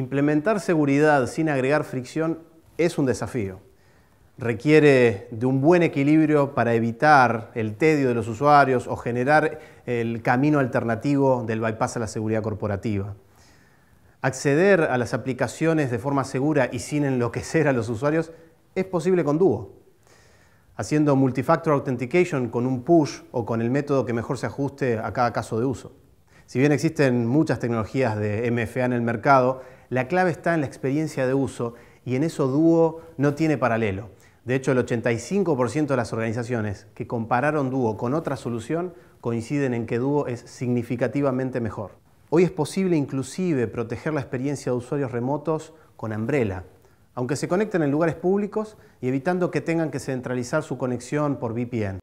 Implementar seguridad sin agregar fricción es un desafío. Requiere de un buen equilibrio para evitar el tedio de los usuarios o generar el camino alternativo del bypass a la seguridad corporativa. Acceder a las aplicaciones de forma segura y sin enloquecer a los usuarios es posible con Duo. Haciendo multifactor authentication con un push o con el método que mejor se ajuste a cada caso de uso. Si bien existen muchas tecnologías de MFA en el mercado, la clave está en la experiencia de uso y en eso Duo no tiene paralelo. De hecho, el 85% de las organizaciones que compararon Duo con otra solución coinciden en que Duo es significativamente mejor. Hoy es posible inclusive proteger la experiencia de usuarios remotos con Umbrella, aunque se conecten en lugares públicos y evitando que tengan que centralizar su conexión por VPN.